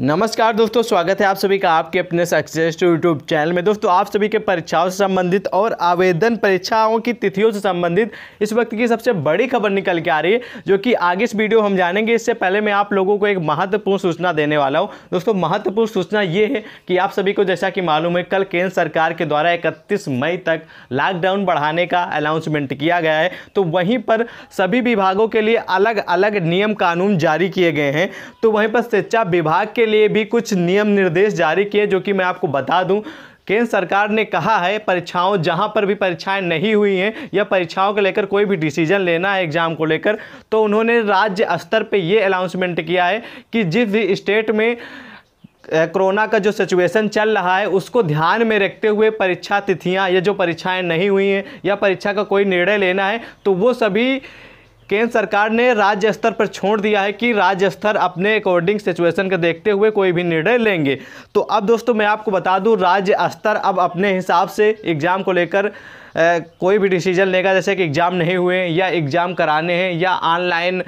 नमस्कार दोस्तों स्वागत है आप सभी का आपके अपने सक्सेस टू यूट्यूब चैनल में दोस्तों आप सभी के परीक्षाओं से संबंधित और आवेदन परीक्षाओं की तिथियों से संबंधित इस वक्त की सबसे बड़ी खबर निकल के आ रही है जो कि आगे इस वीडियो हम जानेंगे इससे पहले मैं आप लोगों को एक महत्वपूर्ण सूचना देने वाला हूँ दोस्तों महत्वपूर्ण सूचना ये है कि आप सभी को जैसा कि मालूम है कल केंद्र सरकार के द्वारा इकतीस मई तक लॉकडाउन बढ़ाने का अनाउंसमेंट किया गया है तो वहीं पर सभी विभागों के लिए अलग अलग नियम कानून जारी किए गए हैं तो वहीं पर शिक्षा विभाग के लिए भी कुछ नियम निर्देश जारी किए जो कि मैं आपको बता दूं केंद्र सरकार ने कहा है परीक्षाओं जहां पर भी परीक्षाएं नहीं हुई हैं या परीक्षाओं को लेकर कोई भी डिसीजन लेना है एग्ज़ाम को लेकर तो उन्होंने राज्य स्तर पर ये अनाउंसमेंट किया है कि जिस भी स्टेट में कोरोना का जो सिचुएशन चल रहा है उसको ध्यान में रखते हुए परीक्षा तिथियां या जो परीक्षाएं नहीं हुई हैं या परीक्षा का कोई निर्णय लेना है तो वो सभी केंद्र सरकार ने राज्य स्तर पर छोड़ दिया है कि राज्य स्तर अपने अकॉर्डिंग सिचुएशन को देखते हुए कोई भी निर्णय लेंगे तो अब दोस्तों मैं आपको बता दूँ राज्य स्तर अब अपने हिसाब से एग्ज़ाम को लेकर कोई भी डिसीजन लेगा जैसे कि एग्ज़ाम नहीं हुए या एग्ज़ाम कराने हैं या ऑनलाइन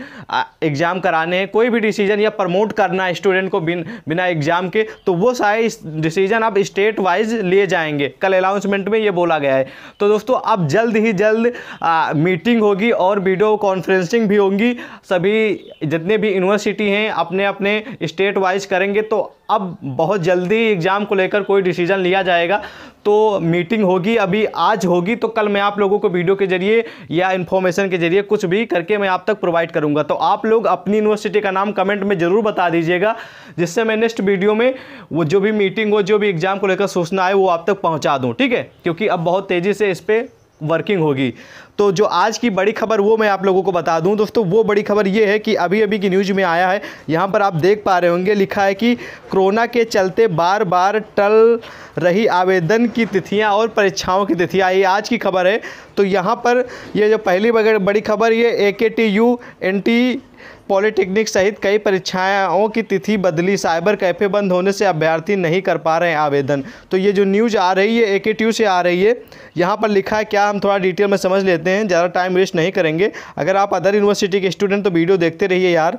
एग्ज़ाम कराने हैं कोई भी डिसीजन या प्रमोट करना स्टूडेंट को बिन बिना एग्ज़ाम के तो वो सारे डिसीजन अब स्टेट वाइज लिए जाएंगे कल अनाउंसमेंट में ये बोला गया है तो दोस्तों अब जल्द ही जल्द आ, मीटिंग होगी और वीडियो कॉन्फ्रेंसिंग भी होंगी सभी जितने भी यूनिवर्सिटी हैं अपने अपने स्टेट वाइज करेंगे तो अब बहुत जल्दी एग्ज़ाम को लेकर कोई डिसीजन लिया जाएगा तो मीटिंग होगी अभी आज होगी तो कल मैं आप लोगों को वीडियो के जरिए या इन्फॉर्मेशन के जरिए कुछ भी करके मैं आप तक प्रोवाइड करूंगा तो आप लोग अपनी यूनिवर्सिटी का नाम कमेंट में ज़रूर बता दीजिएगा जिससे मैं नेक्स्ट वीडियो में वो जो भी मीटिंग हो जो भी एग्ज़ाम को लेकर सूचना आए वो आप तक पहुँचा दूँ ठीक है क्योंकि अब बहुत तेज़ी से इस पर वर्किंग होगी तो जो आज की बड़ी खबर वो मैं आप लोगों को बता दूं दोस्तों वो बड़ी खबर ये है कि अभी अभी की न्यूज़ में आया है यहाँ पर आप देख पा रहे होंगे लिखा है कि कोरोना के चलते बार बार टल रही आवेदन की तिथियाँ और परीक्षाओं की तिथियाँ ये आज की खबर है तो यहाँ पर ये जो पहली बड़ी खबर ये A K T U N T polytechnic सहित कई परीक्षाओं की तिथि बदली साइबर कैफे बंद होने से अभ्यर्थी नहीं कर पा रहे हैं आवेदन तो ये जो न्यूज़ आ रही है ए ट्यू से आ रही है यहाँ पर लिखा है क्या हम थोड़ा डिटेल में समझ लेते हैं ज़्यादा टाइम वेस्ट नहीं करेंगे अगर आप अदर यूनिवर्सिटी के स्टूडेंट तो वीडियो देखते रहिए यार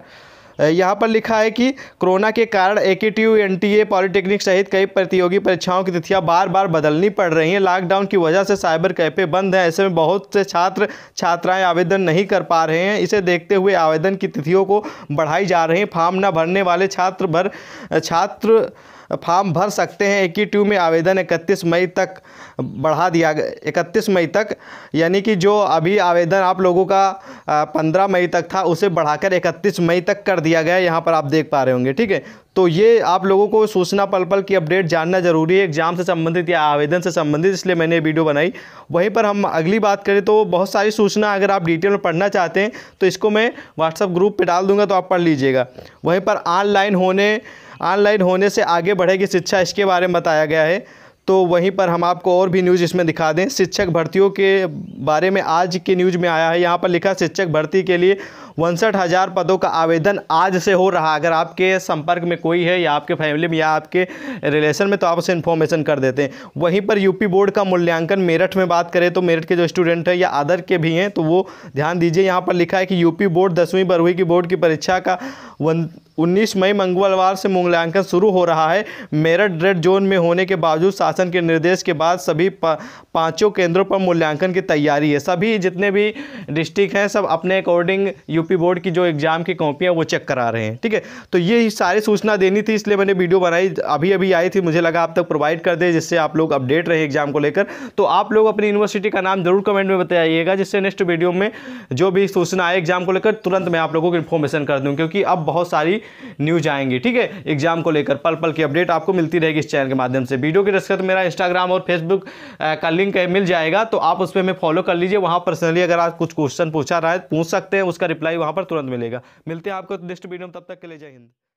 यहाँ पर लिखा है कि कोरोना के कारण A K T U N T A polytechnic सहित कई प्रतियोगी परीक्षाओं की तिथियाँ बार बार बदलनी पड़ रही हैं लॉकडाउन की वजह से साइबर कैफे बंद हैं ऐसे में बहुत से छात्र छात्राएं आवेदन नहीं कर पा रहे हैं इसे देखते हुए आवेदन की तिथियों को बढ़ाई जा रही है फॉर्म न भरने वाले छात्र भर छात्र फॉर्म भर सकते हैं एक ही ट्यू में आवेदन 31 मई तक बढ़ा दिया गया 31 मई तक यानी कि जो अभी आवेदन आप लोगों का 15 मई तक था उसे बढ़ाकर 31 मई तक कर दिया गया यहाँ पर आप देख पा रहे होंगे ठीक है तो ये आप लोगों को सूचना पल पल की अपडेट जानना जरूरी है एग्जाम से संबंधित या आवेदन से संबंधित इसलिए मैंने ये वीडियो बनाई वहीं पर हम अगली बात करें तो बहुत सारी सूचना अगर आप डिटेल में पढ़ना चाहते हैं तो इसको मैं व्हाट्सअप ग्रुप पे डाल दूंगा तो आप पढ़ लीजिएगा वहीं पर ऑनलाइन होने ऑनलाइन होने से आगे बढ़ेगी शिक्षा इसके बारे में बताया गया है तो वहीं पर हम आपको और भी न्यूज़ इसमें दिखा दें शिक्षक भर्तियों के बारे में आज के न्यूज़ में आया है यहाँ पर लिखा शिक्षक भर्ती के लिए उनसठ हज़ार पदों का आवेदन आज से हो रहा अगर आपके संपर्क में कोई है या आपके फैमिली में या आपके रिलेशन में तो आप उसे इन्फॉर्मेशन कर देते हैं वहीं पर यूपी बोर्ड का मूल्यांकन मेरठ में बात करें तो मेरठ के जो स्टूडेंट हैं या अदर के भी हैं तो वो ध्यान दीजिए यहाँ पर लिखा है कि यूपी बोर्ड दसवीं बारहवीं की बोर्ड की परीक्षा का वन उन्नीस मई मंगलवार से मूल्यांकन शुरू हो रहा है मेरठ रेड जोन में होने के बावजूद शासन के निर्देश के बाद सभी पाँचों केंद्रों पर मूल्यांकन की तैयारी है सभी जितने भी डिस्ट्रिक्ट हैं सब अपने अकॉर्डिंग यूपी बोर्ड की जो एग्ज़ाम की कॉपियाँ वो चेक करा रहे हैं ठीक है तो ये सारी सूचना देनी थी इसलिए मैंने वीडियो बनाई अभी अभी आई थी मुझे लगा आप तक प्रोवाइड कर दे जिससे आप लोग अपडेट रहे एग्ज़ाम को लेकर तो आप लोग अपनी यूनिवर्सिटी का नाम जरूर कमेंट में बताइएगा जिससे नेक्स्ट वीडियो में जो भी सूचना आए एग्ज़ाम को लेकर तुरंत मैं आप लोगों को इन्फॉर्मेशन कर दूँ क्योंकि अब बहुत सारी न्यूज आएंगी ठीक है एग्ज़ाम को लेकर पल पल की अपडेट आपको मिलती रहेगी इस चैनल के माध्यम से वीडियो की दस्खत मेरा इंस्टाग्राम और फेसबुक का लिंक मिल जाएगा तो आप उसमें हमें फॉलो कर लीजिए वहाँ पर्सनली अगर आप कुछ क्वेश्चन पूछा रहा है पूछ सकते हैं उसका रिप्लाई रिप्लाई वहाँ पर तुरंत मिलेगा मिलते हैं आपको नेक्स्ट वीडियो में तब तक के लिए जय हिंद